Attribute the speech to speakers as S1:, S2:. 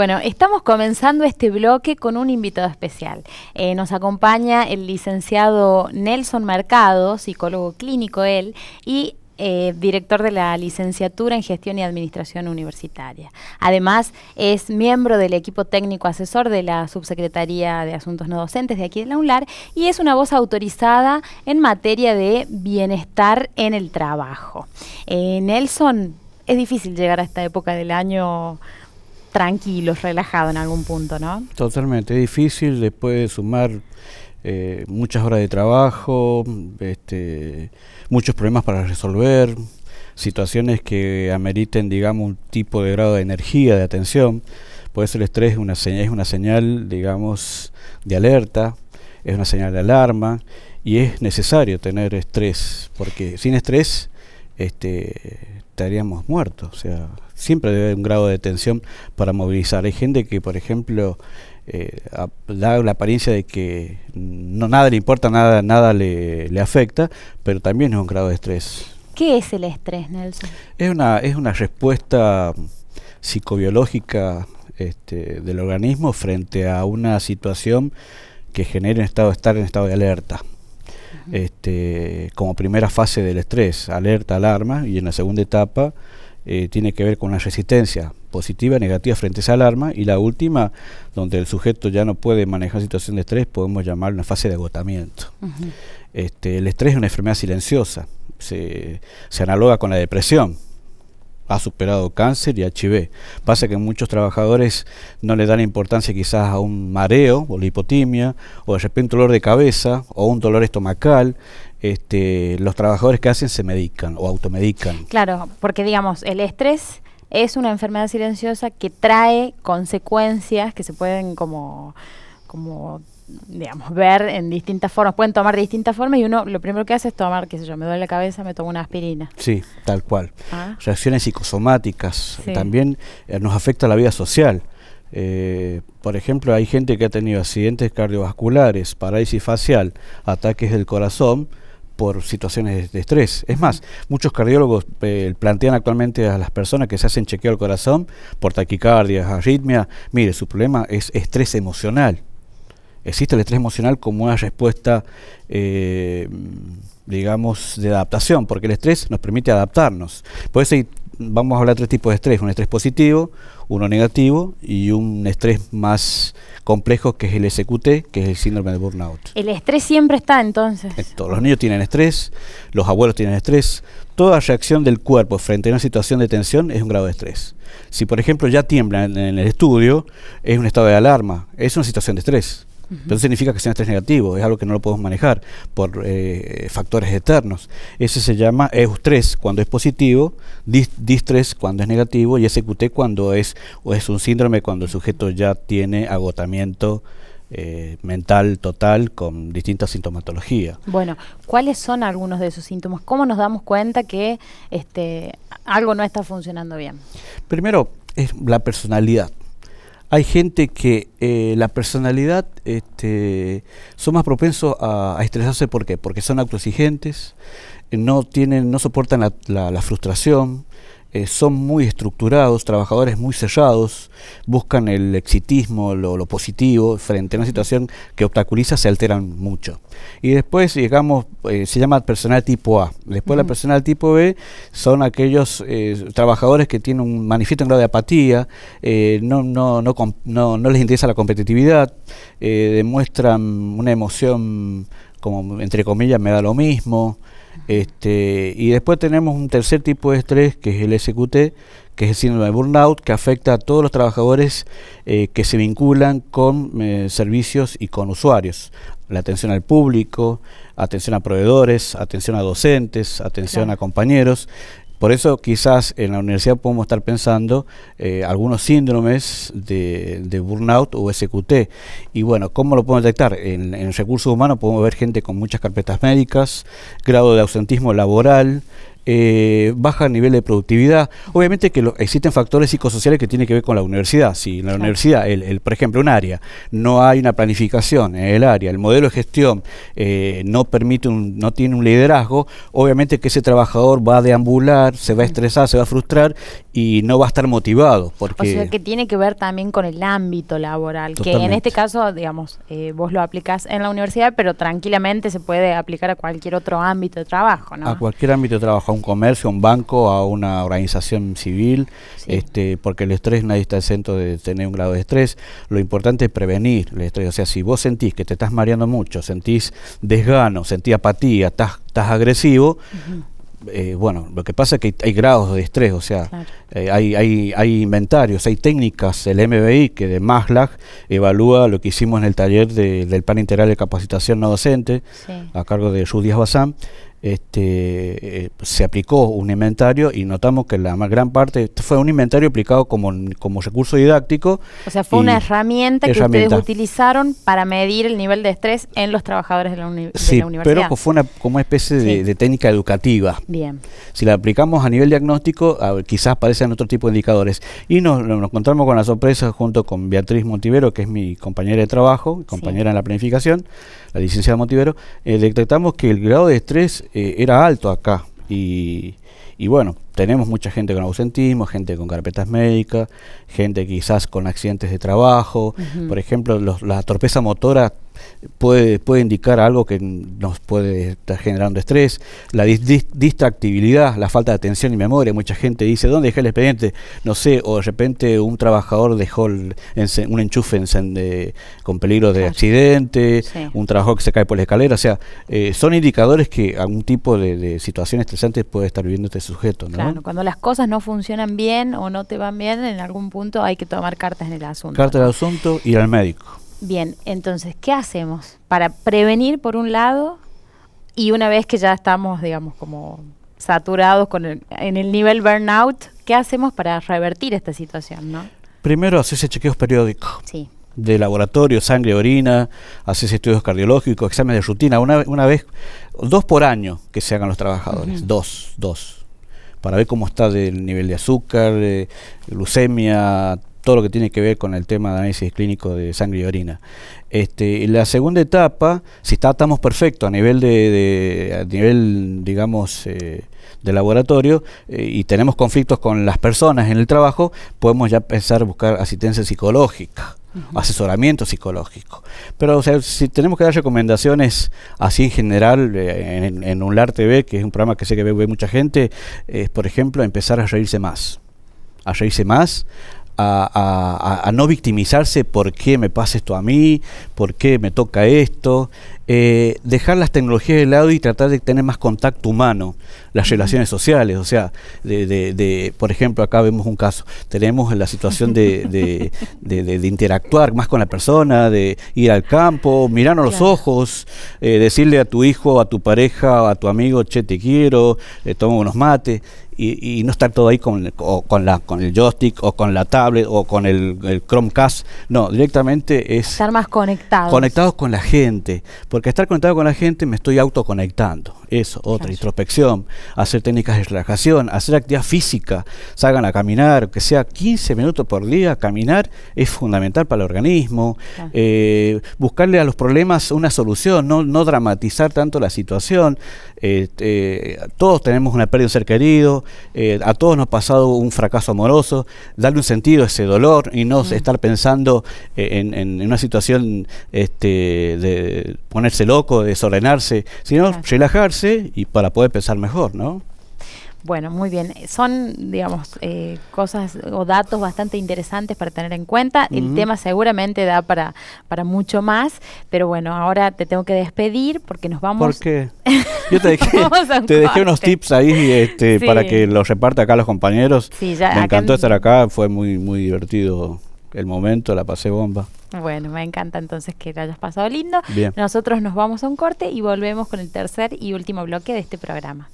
S1: Bueno, estamos comenzando este bloque con un invitado especial. Eh, nos acompaña el licenciado Nelson Mercado, psicólogo clínico él, y eh, director de la licenciatura en gestión y administración universitaria. Además, es miembro del equipo técnico asesor de la Subsecretaría de Asuntos No Docentes de aquí de la UNLAR y es una voz autorizada en materia de bienestar en el trabajo. Eh, Nelson, es difícil llegar a esta época del año tranquilos, relajado en algún punto, ¿no?
S2: Totalmente, es difícil después de sumar eh, muchas horas de trabajo, este, muchos problemas para resolver, situaciones que ameriten, digamos, un tipo de grado de energía, de atención. Por eso el estrés una señal, es una señal digamos, de alerta, es una señal de alarma y es necesario tener estrés, porque sin estrés este, estaríamos muertos. O sea, siempre debe haber un grado de tensión para movilizar. Hay gente que, por ejemplo, eh, da la apariencia de que no nada le importa, nada, nada le, afecta, pero también es un grado de estrés.
S1: ¿Qué es el estrés, Nelson?
S2: Es una, es una respuesta psicobiológica este, del organismo frente a una situación que genera un estado de estar en estado de alerta este, como primera fase del estrés, alerta, alarma, y en la segunda etapa eh, tiene que ver con la resistencia positiva, negativa frente a esa alarma, y la última, donde el sujeto ya no puede manejar situación de estrés, podemos llamar una fase de agotamiento. este, el estrés es una enfermedad silenciosa, se, se analoga con la depresión ha superado cáncer y HIV. Pasa que muchos trabajadores no le dan importancia quizás a un mareo o la hipotimia o de repente un dolor de cabeza o un dolor estomacal. Este, los trabajadores que hacen se medican o automedican.
S1: Claro, porque digamos, el estrés es una enfermedad silenciosa que trae consecuencias que se pueden como, como digamos, ver en distintas formas, pueden tomar de distintas formas y uno lo primero que hace es tomar, qué sé yo, me duele la cabeza, me tomo una aspirina.
S2: Sí, tal cual. Ah. Reacciones psicosomáticas, también eh, nos afecta la vida social. Eh, por ejemplo, hay gente que ha tenido accidentes cardiovasculares, parálisis facial, ataques del corazón, por situaciones de estrés. Es más, muchos cardiólogos eh, plantean actualmente a las personas que se hacen chequeo al corazón por taquicardia arritmia, mire, su problema es estrés emocional. Existe el estrés emocional como una respuesta, eh, digamos, de adaptación, porque el estrés nos permite adaptarnos. Por eso vamos a hablar de tres tipos de estrés, un estrés positivo, uno negativo y un estrés más complejo que es el SQT, que es el síndrome de burnout.
S1: El estrés siempre está entonces. Eh,
S2: todos los niños tienen estrés, los abuelos tienen estrés, toda reacción del cuerpo frente a una situación de tensión es un grado de estrés. Si por ejemplo ya tiembla en el estudio, es un estado de alarma, es una situación de estrés. Pero significa que sea estrés negativo, es algo que no lo podemos manejar por eh, factores eternos. Ese se llama eustrés cuando es positivo, distrés cuando es negativo y SQT cuando es, o es un síndrome cuando el sujeto ya tiene agotamiento. Eh, mental total con distintas sintomatologías.
S1: Bueno, ¿cuáles son algunos de esos síntomas? ¿Cómo nos damos cuenta que este, algo no está funcionando bien?
S2: Primero, es la personalidad hay gente que eh, la personalidad este, son más propensos a, estresarse. ¿Por Porque son autoexigentes, no, tienen, no soportan la, la, la frustración, eh, son muy estructurados, trabajadores muy sellados, buscan el exitismo, lo, positivo, frente a una situación que obstaculiza, se alteran mucho. Y después, digamos, eh, se llama personal tipo A. Después la personal tipo B son aquellos eh, trabajadores que tienen un manifiesto en grado de apatía, no, les interesa la competitividad, demuestran una emoción como entre comillas me da lo mismo, este, y después tenemos un tercer tipo de estrés que es el SQT, que es el síndrome de burnout, que afecta a todos los trabajadores eh, que se vinculan con eh, servicios y con usuarios. La atención al público, atención a proveedores, atención a docentes, atención a compañeros. Por eso quizás en la universidad podemos estar pensando eh, algunos síndromes de, burnout o SQT. Y bueno, ¿cómo lo podemos detectar? En, en recursos humanos podemos ver gente con muchas carpetas médicas, grado de ausentismo laboral, eh, baja nivel de productividad. Obviamente que existen factores psicosociales que tienen que ver con la universidad. Si en la universidad, el, por ejemplo, un área, no hay una planificación en el área, el modelo de gestión eh, no permite, un, no tiene un liderazgo, obviamente que ese trabajador va a deambular, se va a estresar, se va a frustrar y no va a estar motivado. Porque... O sea
S1: que tiene que ver también con el ámbito laboral, que en este caso, digamos, eh, vos lo aplicás en la universidad, pero tranquilamente se puede aplicar a cualquier otro ámbito de trabajo, ¿no? A
S2: cualquier ámbito de trabajo a un comercio, a un banco, a una organización civil, este, porque el estrés nadie está exento de tener un grado de estrés. Lo importante es prevenir el estrés. O sea, si vos sentís que te estás mareando mucho, sentís desgano, sentís apatía, estás, agresivo, eh, bueno, lo que pasa es que hay, grados de estrés, o sea, eh, hay, hay, hay, inventarios, hay técnicas. El MBI, que de Maslach, evalúa lo que hicimos en el taller del plan integral de capacitación no docente, a cargo de Judith este, eh, se aplicó un inventario y notamos que la más gran parte fue un inventario aplicado como, como recurso didáctico. O sea, fue una herramienta que ustedes
S1: utilizaron para medir el nivel de estrés en los trabajadores de la, universidad. pero fue
S2: una, como una especie de, técnica educativa. Bien. Si la aplicamos a nivel diagnóstico, quizás aparecen otro tipo de indicadores. Y nos, encontramos con la sorpresa junto con Beatriz Montivero, que es mi compañera de trabajo, compañera en la planificación, la licenciada Montivero, eh, detectamos que el grado de estrés eh, era alto acá y, y, bueno, tenemos mucha gente con ausentismo, gente con carpetas médicas, gente quizás con accidentes de trabajo, por ejemplo, la torpeza motora puede, puede indicar algo que nos puede estar generando estrés, la distractibilidad, la falta de atención y memoria. Mucha gente dice, ¿dónde dejé el expediente? No sé, o de repente un trabajador dejó un enchufe con peligro de accidente, un trabajador que se cae por la escalera. O sea, eh, son indicadores que algún tipo de, de, situación estresante puede estar viviendo este sujeto. ¿no?
S1: cuando las cosas no funcionan bien o no te van bien, en algún punto hay que tomar cartas en el asunto. Cartas
S2: del asunto, y al médico.
S1: Bien, entonces, ¿qué hacemos para prevenir por un lado y una vez que ya estamos, digamos, como saturados con el, en el nivel burnout, ¿qué hacemos para revertir esta situación, no?
S2: Primero, hacerse chequeos periódicos. Sí. De laboratorio, sangre, orina, haces estudios cardiológicos, exámenes de rutina, una, una vez, dos por año que se hagan los trabajadores, dos, dos, para ver cómo está el nivel de azúcar, leucemia, eh, glucemia, todo lo que tiene que ver con el tema de análisis clínico de sangre y orina. Este, la segunda etapa, si está, estamos perfectos a nivel de, a nivel, digamos, eh, de laboratorio eh, y tenemos conflictos con las personas en el trabajo, podemos ya pensar buscar asistencia psicológica. asesoramiento psicológico. Pero o sea, si tenemos que dar recomendaciones así en general eh, en, un UNLAR TV, que es un programa que sé que ve, ve mucha gente, es por ejemplo empezar a reírse más. A reírse más, a, no victimizarse, ¿por qué me pasa esto a mí? ¿Por qué me toca esto? Eh, dejar las tecnologías de lado y tratar de tener más contacto humano, las relaciones sociales, o sea, de, por ejemplo, acá vemos un caso, tenemos la situación de, de interactuar más con la persona, de ir al campo, mirar a los ojos, eh, decirle a tu hijo, a tu pareja, a tu amigo, che, te quiero, eh, toma unos mates, y, no estar todo ahí con, con, la, con el joystick o con la tablet o con el, Chromecast. No, directamente es... Estar más
S1: conectados. Conectados
S2: con la gente. Porque estar conectado con la gente me estoy autoconectando es otra, introspección, hacer técnicas de relajación, hacer actividad física, salgan a caminar, que sea 15 minutos por día, caminar es fundamental para el organismo, eh, buscarle a los problemas una solución, no, dramatizar tanto la situación, este, todos tenemos una pérdida de un ser querido, eh, a todos nos ha pasado un fracaso amoroso, darle un sentido a ese dolor y no estar pensando eh, en, una situación este, de ponerse loco, de desordenarse, sino relajarse y para poder pensar mejor, ¿no?
S1: Bueno, muy bien. Son, digamos, eh, cosas o datos bastante interesantes para tener en cuenta. El tema seguramente da para, para mucho más, pero bueno, ahora te tengo que despedir porque nos vamos. ¿Por
S2: qué? Yo te dejé, unos tips ahí este, para que los reparte acá a los compañeros. Sí, ya, Me encantó estar acá, fue muy, muy divertido el momento, la pasé bomba.
S1: Bueno, me encanta entonces que te hayas pasado lindo. Nosotros nos vamos a un corte y volvemos con el tercer y último bloque de este programa.